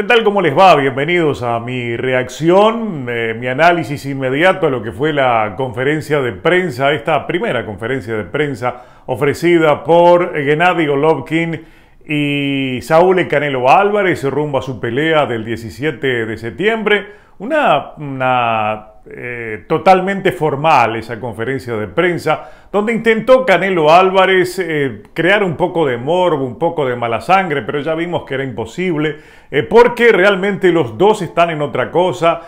¿Qué tal? ¿Cómo les va? Bienvenidos a mi reacción, eh, mi análisis inmediato a lo que fue la conferencia de prensa, esta primera conferencia de prensa ofrecida por Gennady Golovkin y Saúl Canelo Álvarez rumbo a su pelea del 17 de septiembre. Una, una eh, totalmente formal esa conferencia de prensa, donde intentó Canelo Álvarez eh, crear un poco de morbo, un poco de mala sangre, pero ya vimos que era imposible, eh, porque realmente los dos están en otra cosa,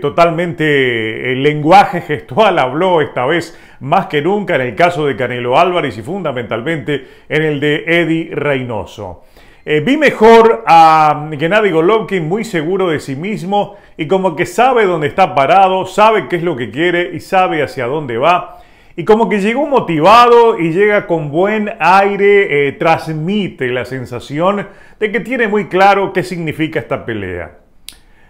totalmente el lenguaje gestual habló esta vez más que nunca en el caso de Canelo Álvarez y fundamentalmente en el de Eddie Reynoso. Eh, vi mejor a Gennady Golovkin muy seguro de sí mismo y como que sabe dónde está parado, sabe qué es lo que quiere y sabe hacia dónde va. Y como que llegó motivado y llega con buen aire, eh, transmite la sensación de que tiene muy claro qué significa esta pelea.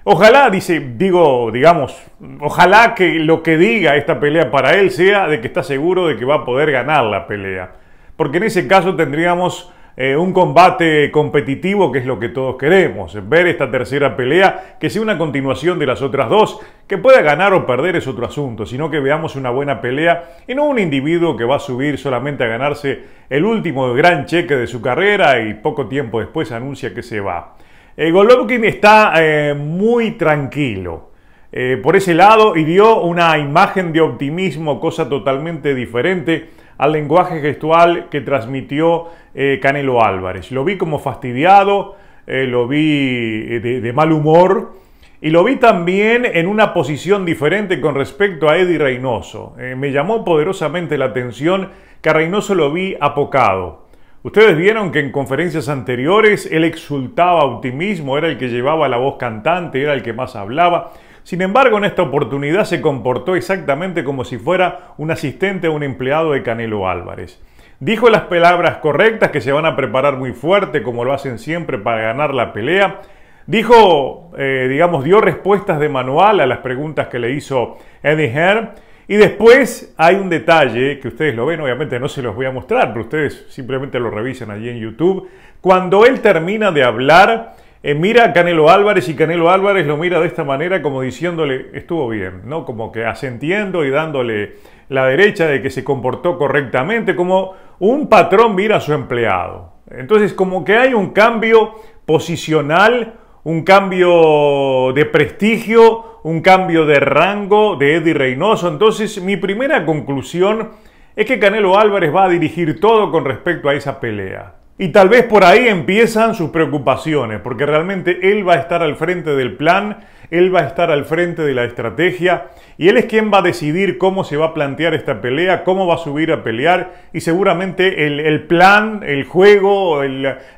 Ojalá, dice, digo, digamos, ojalá que lo que diga esta pelea para él sea de que está seguro de que va a poder ganar la pelea. Porque en ese caso tendríamos eh, un combate competitivo, que es lo que todos queremos. Ver esta tercera pelea, que sea una continuación de las otras dos, que pueda ganar o perder es otro asunto, sino que veamos una buena pelea y no un individuo que va a subir solamente a ganarse el último gran cheque de su carrera y poco tiempo después anuncia que se va. Eh, Golovkin está eh, muy tranquilo. por ese lado, y dio una imagen de optimismo, cosa totalmente diferente al lenguaje gestual que transmitió eh, Canelo Álvarez. Lo vi como fastidiado, eh, lo vi eh, de, mal humor y lo vi también en una posición diferente con respecto a Eddie Reynoso. me llamó poderosamente la atención que a Reynoso lo vi apocado. Ustedes vieron que en conferencias anteriores él exultaba optimismo, era el que llevaba la voz cantante, era el que más hablaba. Sin embargo, en esta oportunidad se comportó exactamente como si fuera un asistente o un empleado de Canelo Álvarez. Dijo las palabras correctas que se van a preparar muy fuerte, como lo hacen siempre para ganar la pelea. Dijo, eh, digamos, dio respuestas de manual a las preguntas que le hizo Eddie Herr. Y después hay un detalle que ustedes lo ven, obviamente no se los voy a mostrar, pero ustedes simplemente lo revisen allí en YouTube. Cuando él termina de hablar, eh, mira a Canelo Álvarez y Canelo Álvarez lo mira de esta manera como diciéndole, estuvo bien, ¿no? Como que asentiendo y dándole la derecha de que se comportó correctamente, como un patrón mira a su empleado. Entonces, como que hay un cambio posicional, un cambio de prestigio, un cambio de rango de Eddie Reynoso. Entonces, mi primera conclusión es que Canelo Álvarez va a dirigir todo con respecto a esa pelea. Y tal vez por ahí empiezan sus preocupaciones, porque realmente él va a estar al frente del plan, él va a estar al frente de la estrategia, y él es quien va a decidir cómo se va a plantear esta pelea, cómo va a subir a pelear, y seguramente el, plan, el juego,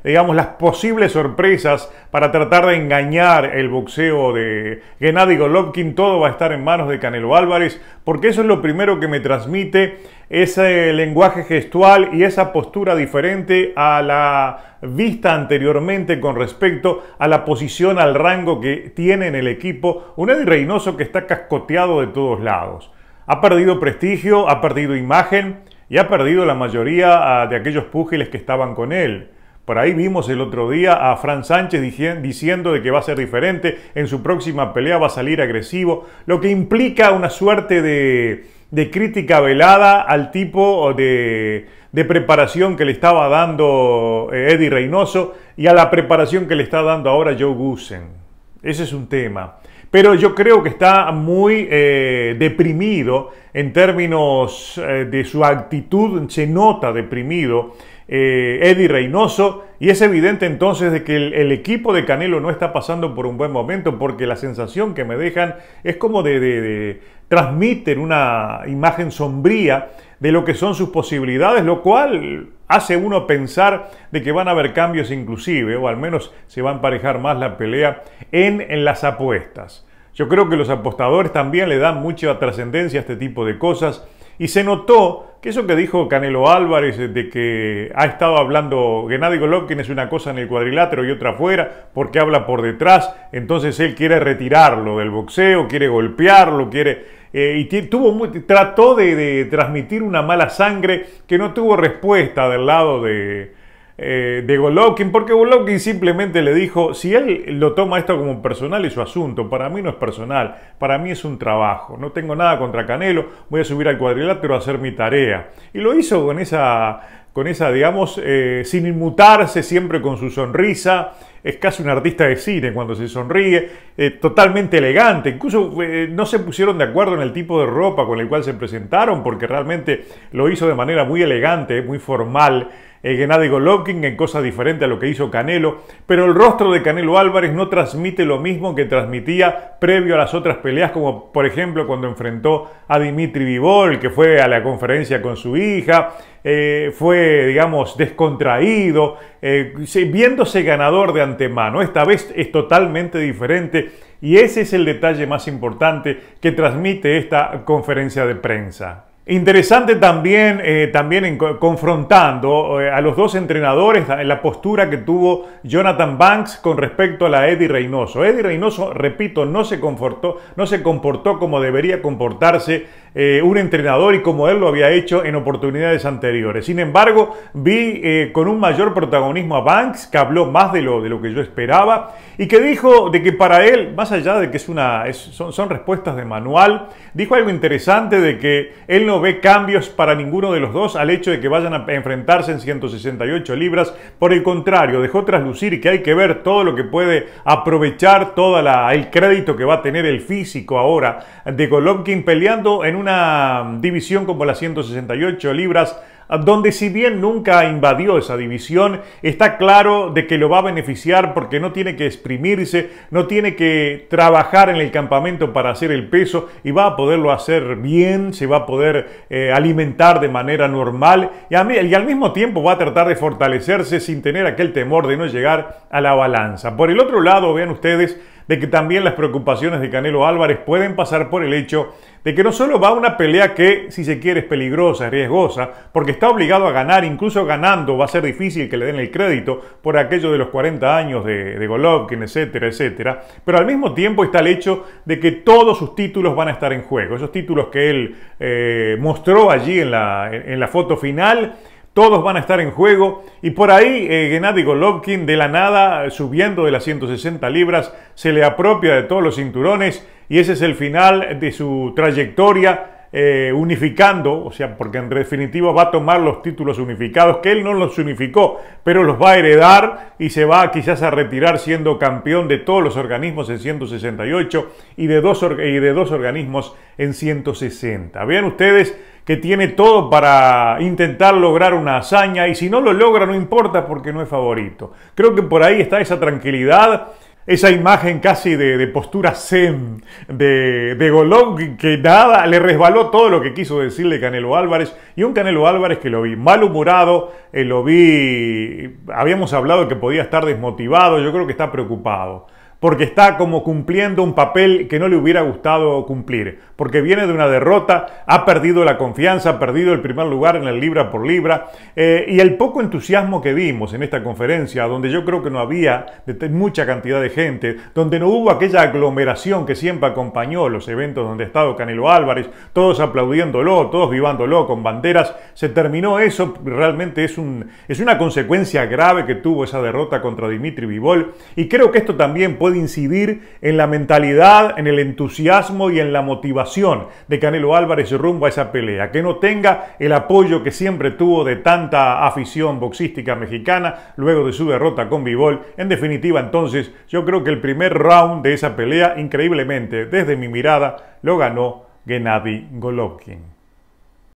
digamos, las posibles sorpresas para tratar de engañar el boxeo de Gennady Golovkin, todo va a estar en manos de Canelo Álvarez, porque eso es lo primero que me transmite ese lenguaje gestual y esa postura diferente a la vista anteriormente con respecto a la posición, al rango que tiene en el equipo un Eddie Reynoso que está cascoteado de todos lados. Ha perdido prestigio, ha perdido imagen y ha perdido la mayoría ah, de aquellos púgiles que estaban con él. Por ahí vimos el otro día a Fran Sánchez diciendo de que va a ser diferente, en su próxima pelea va a salir agresivo, lo que implica una suerte de, crítica velada al tipo de, preparación que le estaba dando eh, Eddie Reynoso y a la preparación que le está dando ahora Joe Gusen. Ese es un tema. Pero yo creo que está muy eh, deprimido en términos eh, de su actitud, se nota deprimido eh, Eddie Reynoso. Y es evidente entonces de que el, equipo de Canelo no está pasando por un buen momento porque la sensación que me dejan es como de, transmiten una imagen sombría de lo que son sus posibilidades, lo cual hace uno pensar de que van a haber cambios inclusive, o al menos se va a emparejar más la pelea en, en las apuestas. Yo creo que los apostadores también le dan mucha trascendencia a este tipo de cosas. Y se notó que eso que dijo Canelo Álvarez eh, de que ha estado hablando Gennady Golovkin es una cosa en el cuadrilátero y otra fuera, porque habla por detrás, entonces él quiere retirarlo del boxeo, quiere golpearlo, quiere eh, y tuvo muy, trató de transmitir una mala sangre que no tuvo respuesta del lado de, eh, de Golovkin, porque Golovkin simplemente le dijo, si él lo toma esto como personal y su asunto, para mí no es personal, para mí es un trabajo, no tengo nada contra Canelo, voy a subir al cuadrilátero a hacer mi tarea. Y lo hizo con esa, con esa digamos, eh, sin inmutarse, siempre con su sonrisa, es casi un artista de cine cuando se sonríe, eh, totalmente elegante. Incluso eh, no se pusieron de acuerdo en el tipo de ropa con el cual se presentaron, porque realmente lo hizo de manera muy elegante, muy formal. Eh, Gennady Golovkin en cosas diferente a lo que hizo Canelo, pero el rostro de Canelo Álvarez no transmite lo mismo que transmitía previo a las otras peleas, como por ejemplo cuando enfrentó a Dimitri Vivol, que fue a la conferencia con su hija, eh, fue, digamos, descontraído, viéndose ganador de antemano. Esta vez es totalmente diferente y ese es el detalle más importante que transmite esta conferencia de prensa. Interesante también, eh, también confrontando eh, a los dos entrenadores la postura que tuvo Jonathan Banks con respecto a la Eddie Reynoso. Eddie Reynoso, repito, no se, confortó, no se comportó como debería comportarse eh, un entrenador y como él lo había hecho en oportunidades anteriores. Sin embargo, vi con un mayor protagonismo a Banks, que habló más de lo, de lo que yo esperaba y que dijo de que para él, más allá de que es una, son respuestas de manual, dijo algo interesante de que él no ve cambios para ninguno de los dos al hecho de que vayan a enfrentarse en 168 libras. Por el contrario, dejó traslucir que hay que ver todo lo que puede aprovechar, todo el crédito que va a tener el físico ahora de Golovkin peleando en una división como las 168 libras donde si bien nunca invadió esa división, está claro de que lo va a beneficiar porque no tiene que exprimirse, no tiene que trabajar en el campamento para hacer el peso y va a poderlo hacer bien, se va a poder eh, alimentar de manera normal y, y al mismo tiempo va a tratar de fortalecerse sin tener aquel temor de no llegar a la balanza. Por el otro lado, vean ustedes, de que también las preocupaciones de Canelo Álvarez pueden pasar por el hecho de que no solo va a una pelea que, si se quiere, es peligrosa, es riesgosa, porque está obligado a ganar, incluso ganando va a ser difícil que le den el crédito por aquello de los 40 años de, de Golovkin, etcétera, etcétera, pero al mismo tiempo está el hecho de que todos sus títulos van a estar en juego, esos títulos que él eh, mostró allí en la, en la foto final, todos van a estar en juego. Y por ahí eh, Gennady Golovkin, de la nada, subiendo de las 160 libras, se le apropia de todos los cinturones. Y ese es el final de su trayectoria eh, unificando, o sea, porque en definitiva va a tomar los títulos unificados, que él no los unificó, pero los va a heredar y se va quizás a retirar siendo campeón de todos los organismos en 168 y de dos, y de dos organismos en 160. Vean ustedes que tiene todo para intentar lograr una hazaña y si no lo logra no importa porque no es favorito. Creo que por ahí está esa tranquilidad esa imagen casi de, postura zen de, de, Golón, que nada, le resbaló todo lo que quiso decirle Canelo Álvarez. Y un Canelo Álvarez que lo vi malhumorado, eh, lo vi, habíamos hablado que podía estar desmotivado, yo creo que está preocupado porque está como cumpliendo un papel que no le hubiera gustado cumplir, porque viene de una derrota, ha perdido la confianza, ha perdido el primer lugar en el libra por libra, eh, y el poco entusiasmo que vimos en esta conferencia, donde yo creo que no había mucha cantidad de gente, donde no hubo aquella aglomeración que siempre acompañó los eventos donde ha estado Canelo Álvarez, todos aplaudiéndolo, todos vivándolo con banderas, se terminó eso, realmente es, un, es una consecuencia grave que tuvo esa derrota contra Dimitri Vivol, y creo que esto también puede incidir en la mentalidad, en el entusiasmo y en la motivación de Canelo Álvarez rumbo a esa pelea. Que no tenga el apoyo que siempre tuvo de tanta afición boxística mexicana luego de su derrota con Bivol. En definitiva, entonces, yo creo que el primer round de esa pelea, increíblemente, desde mi mirada, lo ganó Gennady Golovkin.